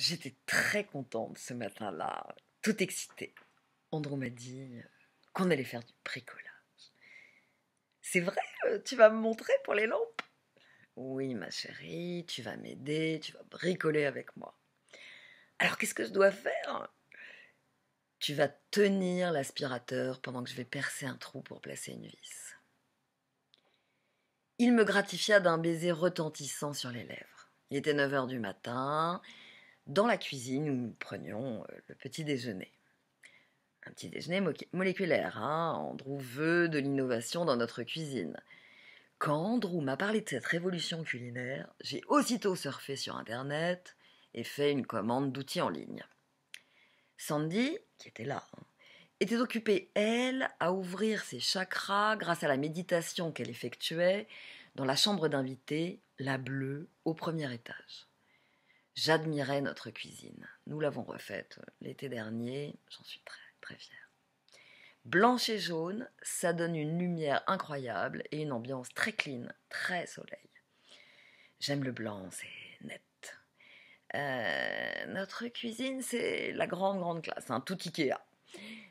J'étais très contente ce matin-là, tout excitée. Andrew m'a dit euh, qu'on allait faire du bricolage. C'est vrai, euh, tu vas me montrer pour les lampes Oui, ma chérie, tu vas m'aider, tu vas bricoler avec moi. Alors qu'est-ce que je dois faire Tu vas tenir l'aspirateur pendant que je vais percer un trou pour placer une vis. Il me gratifia d'un baiser retentissant sur les lèvres. Il était 9 heures du matin, dans la cuisine où nous prenions euh, le petit déjeuner. Un petit déjeuner moléculaire, hein. Andrew veut de l'innovation dans notre cuisine. Quand Andrew m'a parlé de cette révolution culinaire, j'ai aussitôt surfé sur Internet et fait une commande d'outils en ligne. Sandy, qui était là, hein, était occupée, elle, à ouvrir ses chakras grâce à la méditation qu'elle effectuait dans la chambre d'invité, la bleue, au premier étage. J'admirais notre cuisine. Nous l'avons refaite euh, l'été dernier. J'en suis très, très fière. Blanche et jaune, ça donne une lumière incroyable et une ambiance très clean, très soleil. J'aime le blanc, c'est net. Euh, notre cuisine, c'est la grande, grande classe, un hein, tout Ikea.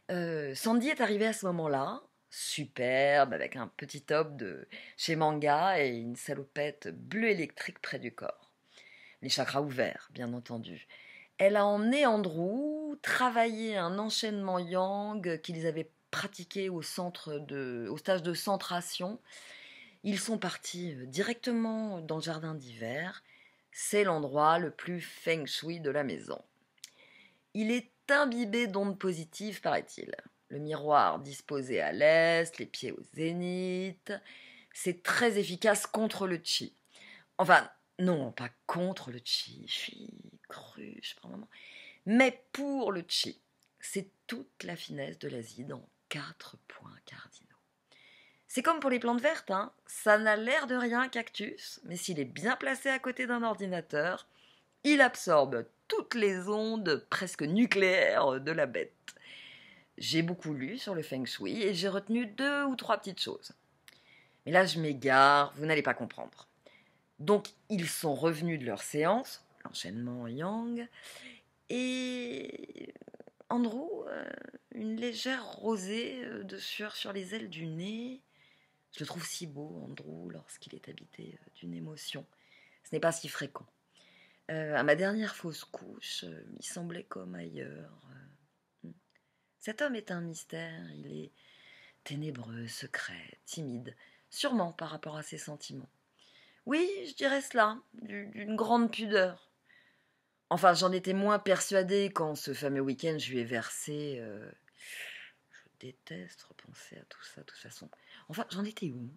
Euh, Sandy est arrivée à ce moment-là, superbe, avec un petit top de chez Manga et une salopette bleue électrique près du corps les chakras ouverts, bien entendu. Elle a emmené Andrew travailler un enchaînement yang qu'ils avaient pratiqué au, centre de, au stage de centration. Ils sont partis euh, directement dans le jardin d'hiver. C'est l'endroit le plus feng shui de la maison. Il est imbibé d'ondes positives, paraît-il. Le miroir disposé à l'est, les pieds au zénith. C'est très efficace contre le chi. Enfin, non pas contre le chi, chi, cru, cruche mais pour le chi. C'est toute la finesse de l'Asie dans quatre points cardinaux. C'est comme pour les plantes vertes, hein. ça n'a l'air de rien cactus, mais s'il est bien placé à côté d'un ordinateur, il absorbe toutes les ondes presque nucléaires de la bête. J'ai beaucoup lu sur le feng shui et j'ai retenu deux ou trois petites choses. Mais là, je m'égare, vous n'allez pas comprendre. Donc ils sont revenus de leur séance, l'enchaînement Yang, et Andrew, euh, une légère rosée euh, de sueur sur les ailes du nez. Je le trouve si beau, Andrew, lorsqu'il est habité euh, d'une émotion. Ce n'est pas si fréquent. à ma dernière fausse couche, il semblait comme ailleurs. Hmm. Cet homme est un mystère, il est ténébreux, secret, timide, sûrement par rapport à ses sentiments. Oui, je dirais cela, d'une grande pudeur. Enfin, j'en étais moins persuadée quand ce fameux week-end je lui ai versé. Euh, je déteste repenser à tout ça, de toute façon. Enfin, j'en étais où